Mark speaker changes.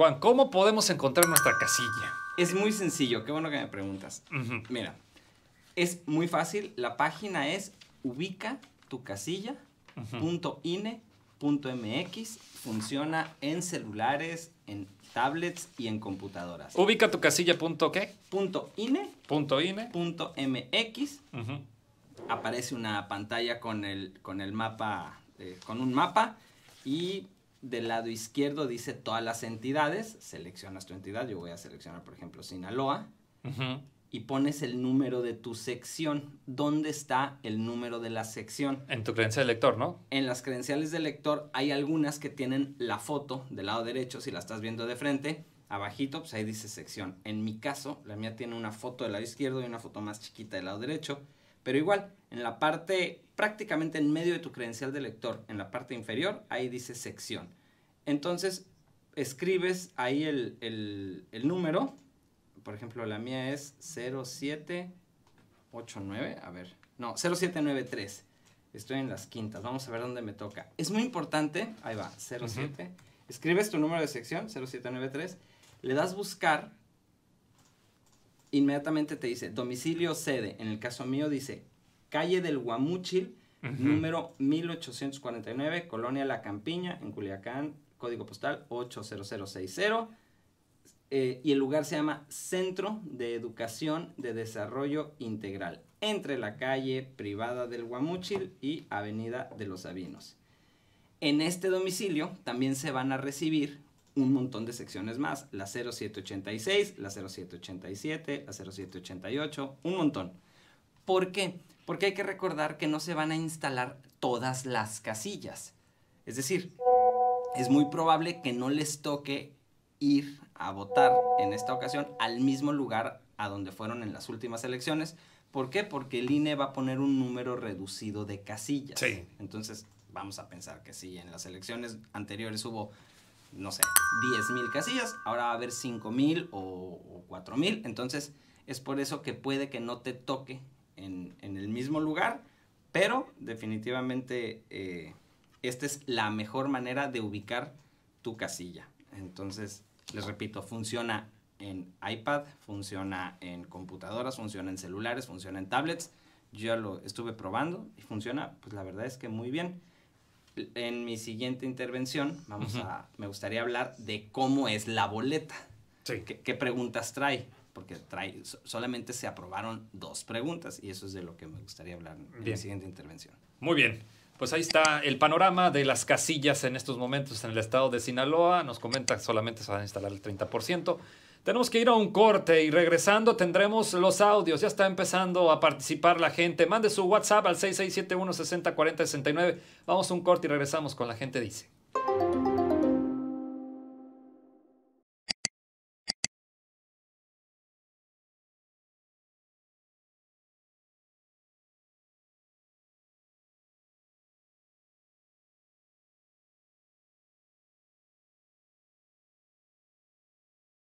Speaker 1: Juan, ¿cómo podemos encontrar nuestra casilla? Es muy sencillo, qué bueno que me preguntas. Mira, es muy fácil, la página es ubicatucasilla.ine.mx. funciona en celulares, en tablets y en computadoras. Ubica Aparece una pantalla con el, con el mapa, eh, con un mapa y del lado izquierdo dice todas las entidades, seleccionas tu entidad, yo voy a seleccionar por ejemplo Sinaloa, y pones el número de tu sección, ¿dónde está el número de la sección? En tu credencial de lector, ¿no? En las credenciales de lector hay algunas que tienen la foto del lado derecho, si la estás viendo de frente, abajito, pues ahí dice sección. En mi caso, la mía tiene una foto del lado izquierdo y una foto más chiquita del lado derecho pero igual, en la parte, prácticamente en medio de tu credencial de lector, en la parte inferior, ahí dice sección. Entonces, escribes ahí el, número. Por ejemplo, la mía es 0789. A ver, no, 0793. Estoy en las quintas. Vamos a ver dónde me toca. Es muy importante. Ahí va, 07. Escribes tu número de sección, 0793. Le das buscar inmediatamente te dice domicilio sede. En el caso mío dice calle del Guamúchil, número 1849, Colonia La Campiña, en Culiacán, código postal 80060. Eh, y el lugar se llama Centro de Educación de Desarrollo Integral, entre la calle privada del Guamúchil y Avenida de los Sabinos. En este domicilio también se van a recibir un montón de secciones más, la 0786, la 0787, la 0788, un montón. ¿Por qué? Porque hay que recordar que no se van a instalar todas las casillas. Es decir, es muy probable que no les toque ir a votar en esta ocasión al mismo lugar a donde fueron en las últimas elecciones. ¿Por qué? Porque el INE va a poner un número reducido de casillas. Entonces, vamos a pensar que si en las elecciones anteriores hubo no sé, 10.000 casillas, ahora va a haber 5.000 o, 4.000, entonces es por eso que puede que no te toque en, el mismo lugar, pero definitivamente eh, esta es la mejor manera de ubicar tu casilla. Entonces, les repito, funciona en iPad, funciona en computadoras, funciona en celulares, funciona en tablets. Yo lo estuve probando y funciona, pues la verdad es que muy bien en mi siguiente intervención vamos a, me gustaría hablar de cómo es la boleta. ¿Qué, preguntas trae? Porque trae, solamente se aprobaron dos preguntas y eso es de lo que me gustaría hablar en mi siguiente intervención. Muy bien. Pues ahí está el panorama de las casillas en estos momentos en el estado de Sinaloa. Nos comenta que solamente se va a instalar el 30%. Tenemos que ir a un corte y regresando tendremos los audios. Ya está empezando a participar la gente. Mande su WhatsApp al 6671 60 Vamos a un corte y regresamos con la gente dice.